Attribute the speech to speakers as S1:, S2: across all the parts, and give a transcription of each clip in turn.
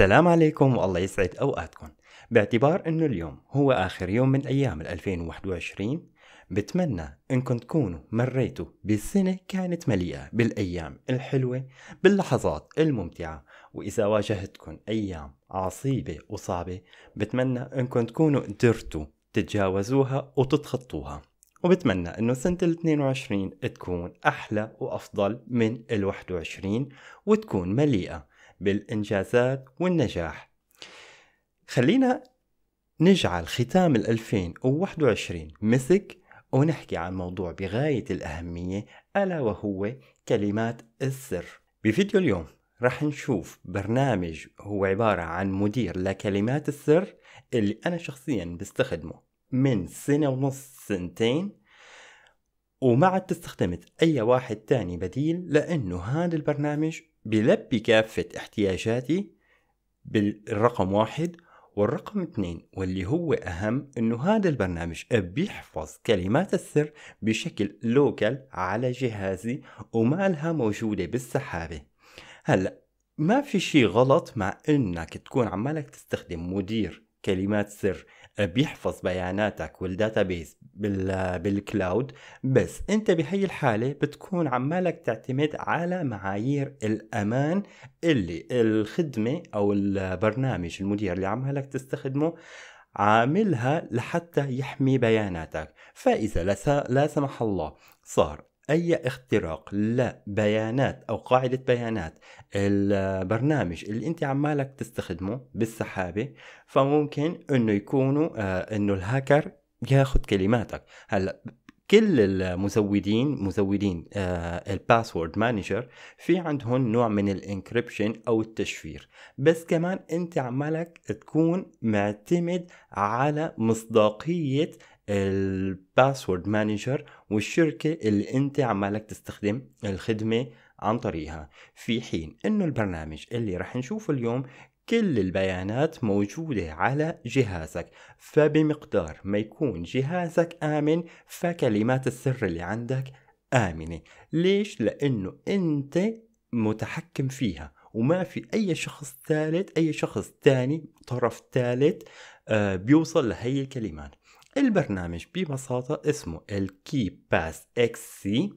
S1: السلام عليكم والله يسعد اوقاتكم باعتبار انه اليوم هو اخر يوم من ايام 2021 بتمنى انكم تكونوا مريتوا بسنة كانت مليئة بالايام الحلوة باللحظات الممتعة واذا واجهتكم ايام عصيبة وصعبة بتمنى انكم تكونوا قدرتوا تتجاوزوها وتتخطوها وبتمنى انه سنة ال 22 تكون احلى وافضل من ال 21 وتكون مليئة بالإنجازات والنجاح خلينا نجعل ختام 2021 مسك ونحكي عن موضوع بغاية الأهمية ألا وهو كلمات السر بفيديو اليوم رح نشوف برنامج هو عبارة عن مدير لكلمات السر اللي أنا شخصيا بستخدمه من سنة ونص سنتين وما عدت استخدمت أي واحد تاني بديل لأنه هذا البرنامج بلبي كافة احتياجاتي بالرقم واحد والرقم اثنين واللي هو أهم أنه هذا البرنامج بيحفظ كلمات السر بشكل لوكال على جهازي ومالها موجودة بالسحابة هلأ ما في شي غلط مع أنك تكون عمالك تستخدم مدير كلمات سر بيحفظ بياناتك والداتابيز بال بالكلاود بس انت بهي الحاله بتكون عمالك تعتمد على معايير الامان اللي الخدمه او البرنامج المدير اللي عمالك تستخدمه عاملها لحتى يحمي بياناتك فإذا لا سمح الله صار اي اختراق لبيانات او قاعده بيانات البرنامج اللي انت عمالك تستخدمه بالسحابه فممكن انه يكونوا آه، انه الهاكر ياخذ كلماتك هلا كل المزودين مزودين آه الباسورد مانجر في عندهم نوع من الانكريبشن او التشفير بس كمان انت عمالك تكون معتمد على مصداقية الباسورد مانجر والشركة اللي انت عمالك تستخدم الخدمة عن طريقها في حين انه البرنامج اللي رح نشوفه اليوم كل البيانات موجودة على جهازك فبمقدار ما يكون جهازك آمن فكلمات السر اللي عندك آمنة ليش؟ لأنه أنت متحكم فيها وما في أي شخص ثالث أي شخص ثاني طرف ثالث آه، بيوصل لهي الكلمات البرنامج ببساطة اسمه الكي باس اكس سي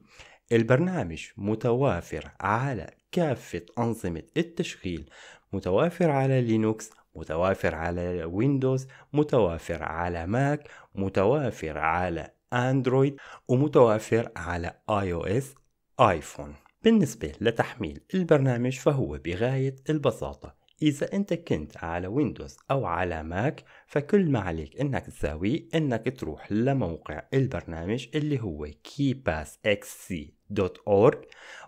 S1: البرنامج متوافر على كافة أنظمة التشغيل متوافر على لينوكس متوافر على ويندوز متوافر على ماك متوافر على اندرويد ومتوافر على اي او اس ايفون بالنسبة لتحميل البرنامج فهو بغاية البساطة إذا أنت كنت على ويندوز أو على ماك فكل ما عليك أنك تساوي أنك تروح لموقع البرنامج اللي هو keypassxc.org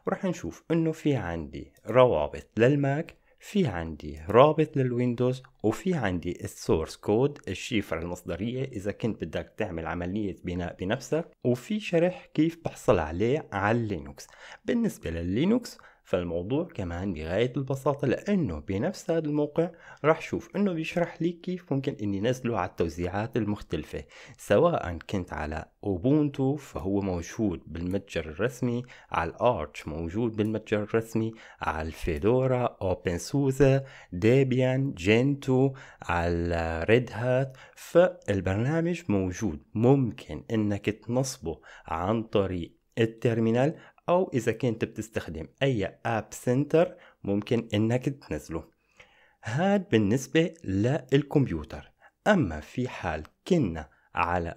S1: ورح نشوف أنه في عندي روابط للماك في عندي رابط للويندوز وفي عندي السورس كود الشيفرة المصدرية إذا كنت بدك تعمل عملية بناء بنفسك وفي شرح كيف بحصل عليه على اللينوكس بالنسبة لللينوكس فالموضوع كمان بغاية البساطة لأنه بنفس هذا الموقع راح شوف أنه بيشرح لي كيف ممكن أني نزله على التوزيعات المختلفة سواء كنت على أوبونتو فهو موجود بالمتجر الرسمي على الأرش موجود بالمتجر الرسمي على الفيدورا أوبن سوزا ديبيان جينتو على ريد هات فالبرنامج موجود ممكن أنك تنصبه عن طريق الترمينال او اذا كنت بتستخدم اي اب سنتر ممكن انك تنزله هاد بالنسبة للكمبيوتر اما في حال كنا على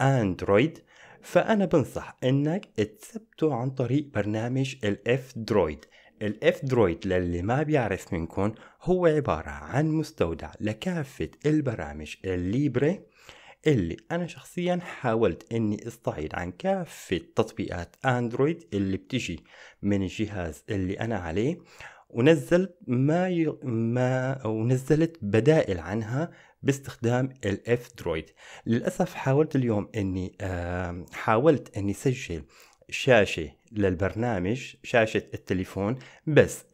S1: اندرويد فانا بنصح انك تثبته عن طريق برنامج الاف درويد الاف درويد للي ما بيعرف منكم هو عبارة عن مستودع لكافة البرامج الليبري اللي انا شخصيا حاولت اني استعيد عن كافة تطبيقات اندرويد اللي بتجي من الجهاز اللي انا عليه ونزلت ما ي... ما ونزلت بدائل عنها باستخدام الاف درويد للاسف حاولت اليوم اني حاولت اني اسجل شاشه للبرنامج شاشه التليفون بس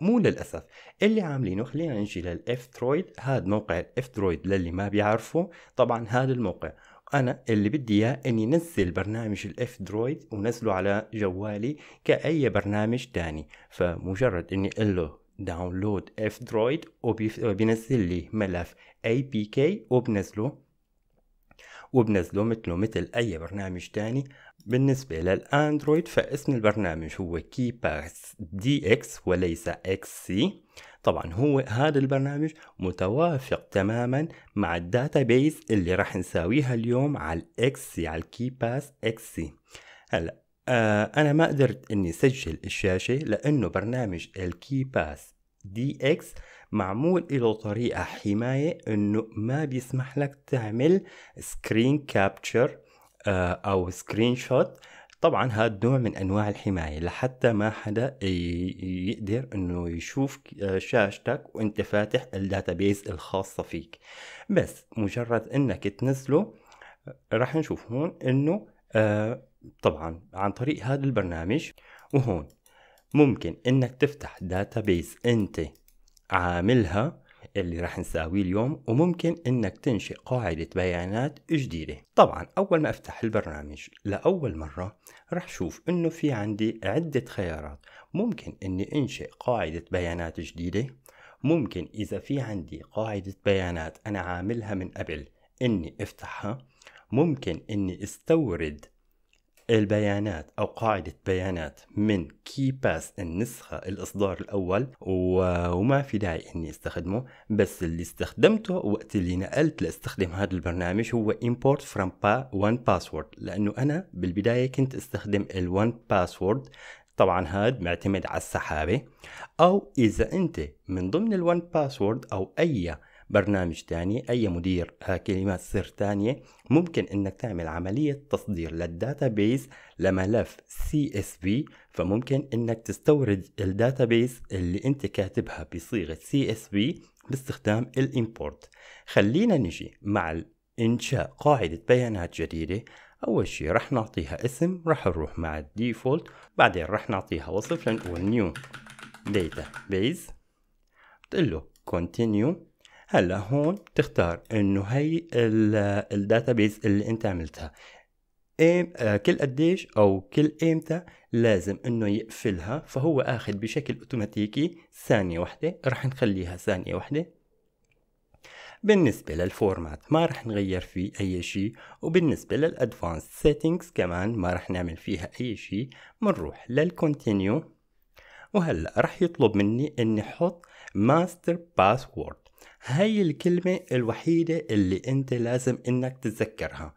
S1: مو للاسف اللي عاملينه خلينا نجي للاف ترويد هذا موقع الاف ترويد للي ما بيعرفه طبعا هذا الموقع انا اللي بدي اياه اني نزل برنامج الاف درويد ونزله على جوالي كاي برنامج تاني فمجرد اني اقول له داونلود اف درويد وبينزل لي ملف اي بي كي وبنزله وبنزله مثله مثل أي برنامج تاني بالنسبة للأندرويد فاسم البرنامج هو كيباس دي إكس وليس إكس سي طبعا هو هذا البرنامج متوافق تماما مع الداتابيز اللي راح نساويها اليوم على الإكس سي على الكيباس إكس سي هلأ آه أنا ما قدرت إني سجل الشاشة لأنه برنامج الكيباس دي إكس معمول له طريقة حماية انه ما بيسمح لك تعمل سكرين كابتشر آه، او سكرين شوت طبعا هذا نوع من انواع الحمايه لحتى ما حدا يقدر انه يشوف آه، شاشتك وانت فاتح الداتابيز الخاصه فيك بس مجرد انك تنزله راح نشوف هون انه آه، طبعا عن طريق هذا البرنامج وهون ممكن انك تفتح داتابيز انت عاملها اللي راح نساويه اليوم وممكن انك تنشئ قاعدة بيانات جديدة طبعا اول ما افتح البرنامج لاول مرة راح شوف انه في عندي عدة خيارات ممكن اني انشئ قاعدة بيانات جديدة ممكن اذا في عندي قاعدة بيانات انا عاملها من قبل اني افتحها ممكن اني استورد البيانات أو قاعدة بيانات من كي باس النسخة الإصدار الأول وما في داعي إني استخدمه بس اللي استخدمته وقت اللي نقلت لاستخدام هذا البرنامج هو import from one password لأنه أنا بالبداية كنت استخدم ال one password طبعا هاد معتمد على السحابة أو إذا أنت من ضمن ال one password أو أي برنامج تاني أي مدير آه، كلمات سر تانية ممكن أنك تعمل عملية تصدير للداتابيس لملف CSV فممكن أنك تستورد الداتابيس اللي أنت كاتبها بصيغة CSV باستخدام الإمبورت خلينا نجي مع إنشاء قاعدة بيانات جديدة أول شي رح نعطيها اسم رح نروح مع الديفولت بعدين رح نعطيها وصف لنقول new database بتقول له continue هلا هون تختار انه هي الداتابيز اللي انت عملتها ايم آه كل قديش او كل ايمتى لازم انه يقفلها فهو اخذ بشكل اوتوماتيكي ثانيه واحده راح نخليها ثانيه واحده بالنسبة للفورمات ما رح نغير فيه أي شيء وبالنسبة للأدفانس سيتنجز كمان ما رح نعمل فيها أي شيء بنروح للكونتينيو وهلأ رح يطلب مني أني أحط ماستر باسورد هاي الكلمة الوحيدة اللي انت لازم انك تتذكرها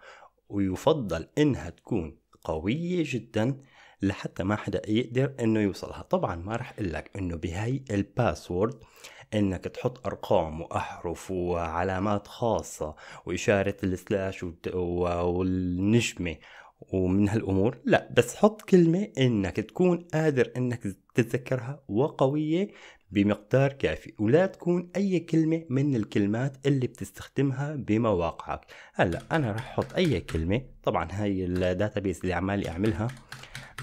S1: ويفضل انها تكون قوية جدا لحتى ما حدا يقدر انه يوصلها طبعا ما رح لك انه بهاي الباسورد انك تحط ارقام واحرف وعلامات خاصة واشارة السلاش والنجمة ومن هالامور لا بس حط كلمة انك تكون قادر انك تتذكرها وقوية بمقدار كافي ولا تكون اي كلمه من الكلمات اللي بتستخدمها بمواقعك هلا انا راح احط اي كلمه طبعا هاي الداتابيس اللي عمالي اعملها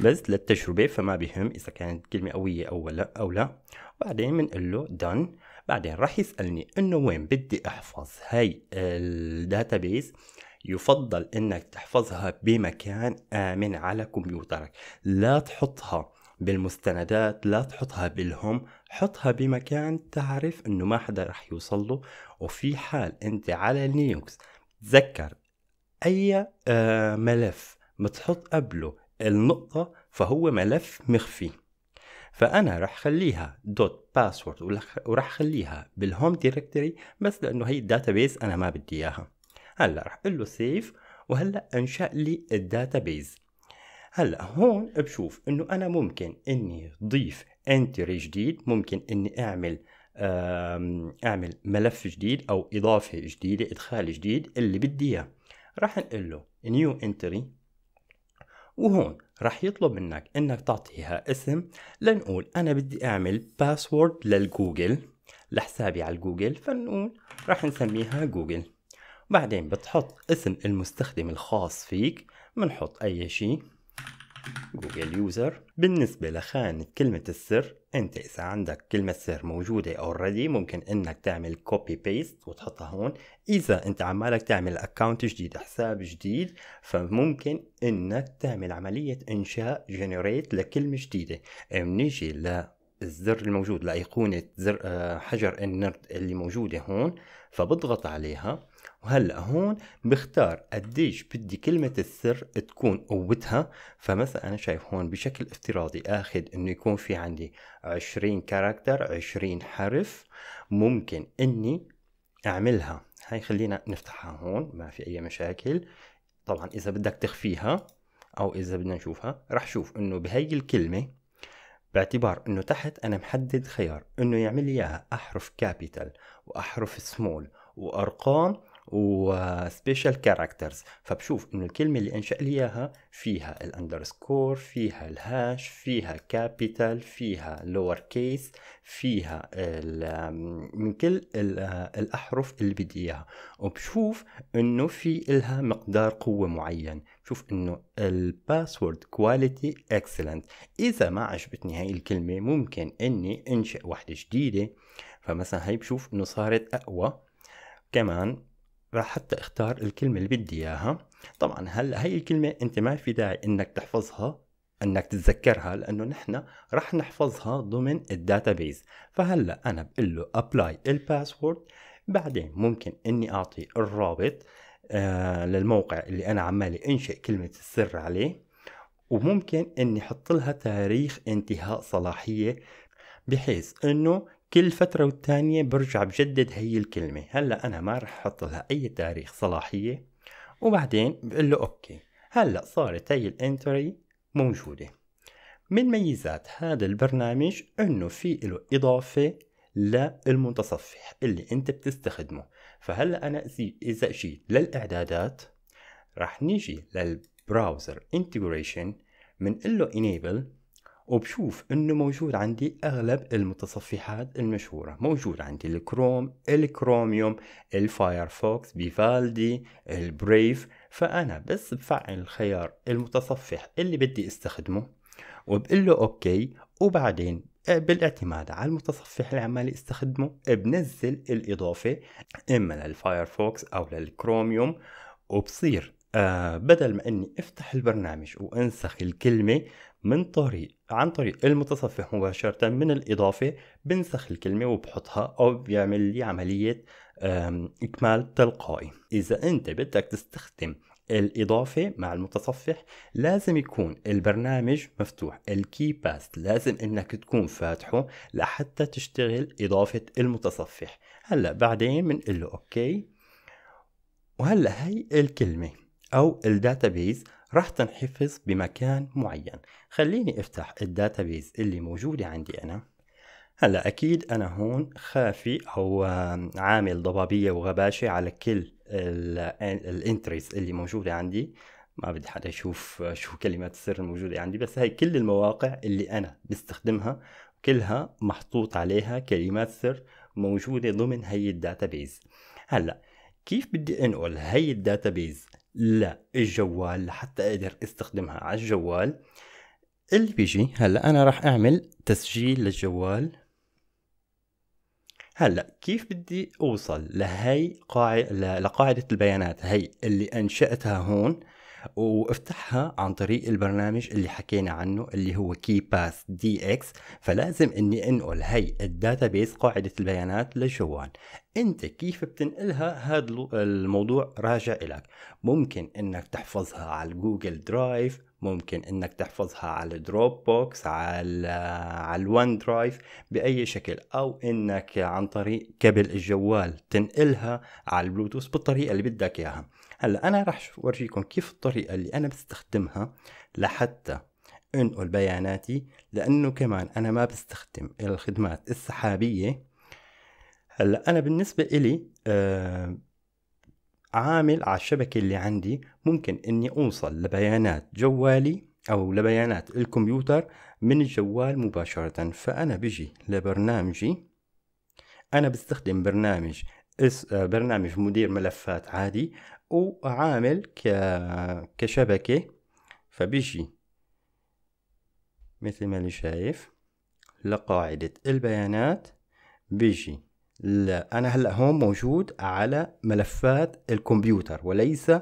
S1: بس للتجربه فما بهم اذا كانت كلمه قويه او لا او لا بعدين بنقول له دن بعدين راح يسالني انه وين بدي احفظ هاي الداتابيس يفضل انك تحفظها بمكان امن على كمبيوترك لا تحطها بالمستندات لا تحطها بالهم حطها بمكان تعرف انه ما حدا رح يوصل له وفي حال انت على لينكس تذكر اي آه، ملف بتحط قبله النقطة فهو ملف مخفي فأنا رح خليها دوت باسورد ورح خليها بالهوم دايركتوري بس لأنه هي الداتابيز أنا ما بدي إياها هلا رح أقول له سيف وهلا انشأ لي الداتابيز هلا هون بشوف انه انا ممكن اني ضيف انتري جديد ممكن اني اعمل اعمل ملف جديد او اضافه جديده ادخال جديد اللي بدي اياه راح نقول له نيو انتري وهون راح يطلب منك انك تعطيها اسم لنقول انا بدي اعمل باسورد للجوجل لحسابي على الجوجل فنقول راح نسميها جوجل بعدين بتحط اسم المستخدم الخاص فيك بنحط اي شيء جوجل يوزر بالنسبة لخانة كلمة السر انت اذا عندك كلمة سر موجودة اوريدي ممكن انك تعمل كوبي بيست وتحطها هون اذا انت عمالك تعمل اكونت جديد حساب جديد فممكن انك تعمل عملية انشاء جنريت لكلمة جديدة بنيجي ل الزر الموجود لأيقونة زر آه، حجر النرد اللي موجودة هون فبضغط عليها وهلا هون بختار قديش بدي كلمة السر تكون قوتها فمثلا أنا شايف هون بشكل افتراضي آخذ إنه يكون في عندي عشرين كاركتر عشرين حرف ممكن إني أعملها هاي خلينا نفتحها هون ما في أي مشاكل طبعا إذا بدك تخفيها أو إذا بدنا نشوفها رح شوف إنه بهي الكلمة باعتبار إنه تحت أنا محدد خيار إنه يعمل لي إياها أحرف كابيتال وأحرف سمول وأرقام وسبيشال كاركترز فبشوف انه الكلمه اللي انشا لي اياها فيها الاندرسكور فيها الهاش فيها كابيتال فيها لور كيس فيها من كل الاحرف اللي بدي اياها وبشوف انه في الها مقدار قوه معين شوف انه الباسورد كواليتي اكسلنت اذا ما عجبتني هاي الكلمه ممكن اني انشئ وحده جديده فمثلا هاي بشوف انه صارت اقوى كمان راح حتى اختار الكلمة اللي بدي اياها طبعا هلا هي الكلمة انت ما في داعي انك تحفظها انك تتذكرها لانه نحن راح نحفظها ضمن الداتابيز فهلا انا بقول له ابلاي الباسورد بعدين ممكن اني اعطي الرابط آه للموقع اللي انا عمالي انشئ كلمة السر عليه وممكن اني احط لها تاريخ انتهاء صلاحية بحيث انه كل فترة والتانية برجع بجدد هي الكلمة هلا أنا ما رح أحط لها أي تاريخ صلاحية وبعدين بقول له أوكي هلا صارت هي الانتري موجودة من ميزات هذا البرنامج انه في له اضافة للمتصفح اللي انت بتستخدمه فهلا انا اذا جيت للاعدادات رح نيجي للبراوزر انتجريشن من له enable وبشوف انه موجود عندي اغلب المتصفحات المشهورة موجود عندي الكروم الكروميوم الفايرفوكس بيفالدي البريف فانا بس بفعل الخيار المتصفح اللي بدي استخدمه وبقول له اوكي وبعدين بالاعتماد على المتصفح اللي عمالي استخدمه بنزل الإضافة إما للفايرفوكس أو للكروميوم وبصير آه بدل ما اني افتح البرنامج وانسخ الكلمة من طريق عن طريق المتصفح مباشرة من الإضافة بنسخ الكلمة وبحطها أو بيعمل لي عملية إكمال تلقائي إذا أنت بدك تستخدم الإضافة مع المتصفح لازم يكون البرنامج مفتوح الكي باست لازم إنك تكون فاتحه لحتى تشتغل إضافة المتصفح هلأ بعدين بنقول له أوكي وهلأ هي الكلمة او الداتابيز راح تنحفظ بمكان معين خليني افتح الداتابيز اللي موجودة عندي انا هلا اكيد انا هون خافي او عامل ضبابية وغباشة على كل الانتريز آه، اللي موجودة عندي ما بدي حدا يشوف آه، شو كلمات السر الموجودة عندي بس هاي كل المواقع اللي أنا بستخدمها كلها محطوط عليها كلمات سر موجودة ضمن هي الداتابيز هلأ كيف بدي أنقل هي الداتابيز للجوال لحتى اقدر استخدمها على الجوال اللي بيجي هلا انا راح اعمل تسجيل للجوال هلا كيف بدي اوصل لهي قاعدة لقاعدة البيانات هي اللي انشأتها هون وافتحها عن طريق البرنامج اللي حكينا عنه اللي هو كي باث دي اكس فلازم اني انقل هي الداتا بيس قاعدة البيانات للجوال انت كيف بتنقلها هذا الموضوع راجع لك ممكن انك تحفظها على جوجل درايف ممكن انك تحفظها على دروب بوكس على على الون درايف باي شكل او انك عن طريق كابل الجوال تنقلها على البلوتوث بالطريقه اللي بدك اياها هلا انا راح اورجيكم كيف الطريقه اللي انا بستخدمها لحتى انقل بياناتي لانه كمان انا ما بستخدم الخدمات السحابيه هلا انا بالنسبه الي آه عامل على الشبكه اللي عندي ممكن اني اوصل لبيانات جوالي او لبيانات الكمبيوتر من الجوال مباشره فانا بجي لبرنامجي انا بستخدم برنامج آه، برنامج مدير ملفات عادي وعامل كشبكة فبيجي مثل ما اللي شايف لقاعدة البيانات بيجي لا أنا هلأ هون موجود على ملفات الكمبيوتر وليس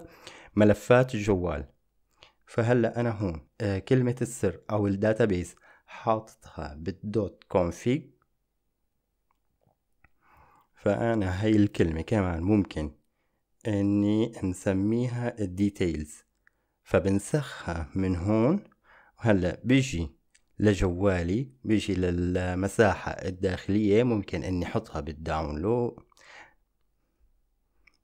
S1: ملفات الجوال فهلأ أنا هون آه، كلمة السر أو الداتابيس حاطتها بالدوت كونفيج فأنا هاي الكلمة كمان ممكن اني مسميها الديتيلز فبنسخها من هون وهلا بيجي لجوالي بيجي للمساحة الداخلية ممكن اني احطها بالداونلود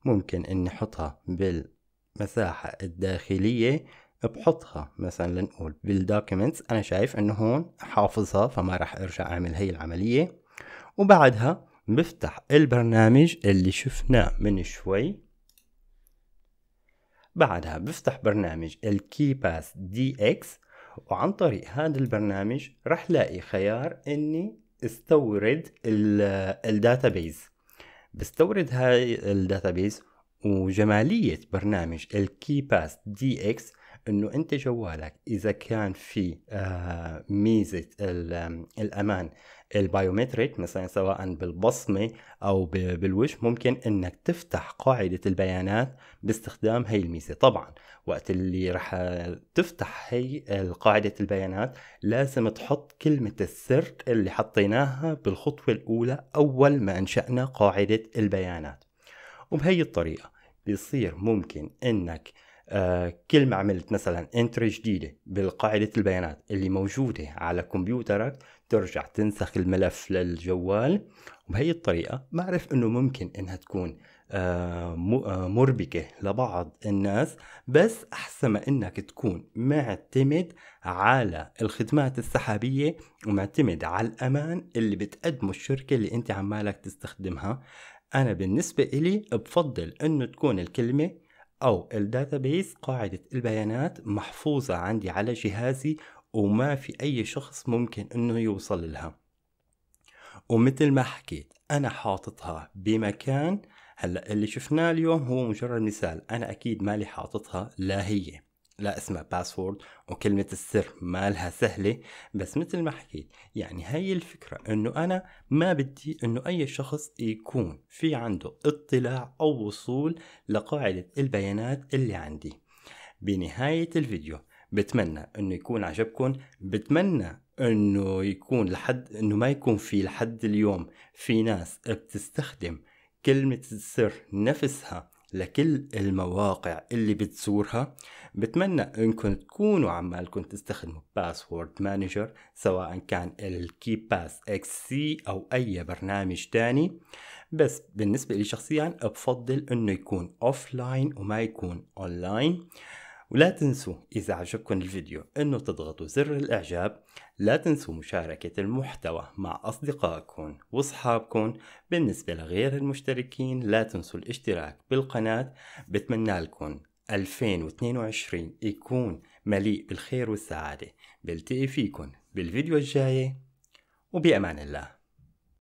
S1: ممكن اني احطها بالمساحة الداخلية بحطها مثلا لنقول بالدوكيمنتس انا شايف انه هون حافظها فما راح ارجع اعمل هي العملية وبعدها بفتح البرنامج اللي شفناه من شوي بعدها بفتح برنامج الكي باس دي اكس وعن طريق هذا البرنامج رح لاقي خيار اني استورد الداتابيز بستورد هاي الداتابيز وجمالية برنامج الكي باس دي اكس انه انت جوالك اذا كان في آه، ميزه الامان البايومتريك مثلا سواء بالبصمه او بالوش ممكن انك تفتح قاعده البيانات باستخدام هي الميزه طبعا وقت اللي رح آه، تفتح هي قاعده البيانات لازم تحط كلمه السر اللي حطيناها بالخطوه الاولى اول ما انشانا قاعده البيانات وبهي الطريقه بيصير ممكن انك آه، كل ما عملت مثلا انتري جديدة بالقاعدة البيانات اللي موجودة على كمبيوترك ترجع تنسخ الملف للجوال وبهي الطريقة بعرف انه ممكن انها تكون آه، آه، مربكة لبعض الناس بس أحسن ما إنك تكون معتمد على الخدمات السحابية ومعتمد على الأمان اللي بتقدمه الشركة اللي أنت عمالك تستخدمها أنا بالنسبة إلي بفضل إنه تكون الكلمة أو الداتابيس قاعدة البيانات محفوظة عندي على جهازي وما في أي شخص ممكن إنه يوصل لها ومثل ما حكيت أنا حاططها بمكان هلا اللي شفناه اليوم هو مجرد مثال أنا أكيد مالي حاططها لا هي لا اسمها باسورد وكلمة السر مالها سهلة بس مثل ما حكيت يعني هاي الفكرة انه انا ما بدي انه اي شخص يكون في عنده اطلاع او وصول لقاعدة البيانات اللي عندي بنهاية الفيديو بتمنى انه يكون عجبكم بتمنى انه يكون لحد انه ما يكون في لحد اليوم في ناس بتستخدم كلمة السر نفسها لكل المواقع اللي بتزورها بتمنى انكم تكونوا عمالكم تستخدموا باسورد مانجر سواء كان الكي باس اكس سي او اي برنامج تاني بس بالنسبة لي شخصيا بفضل انه يكون اوف لاين وما يكون اون لاين ولا تنسوا إذا عجبكم الفيديو أنه تضغطوا زر الإعجاب لا تنسوا مشاركة المحتوى مع أصدقائكم وأصحابكم بالنسبة لغير المشتركين لا تنسوا الاشتراك بالقناة بتمنى لكم 2022 يكون مليء بالخير والسعادة بلتقي فيكن بالفيديو الجاي وبأمان الله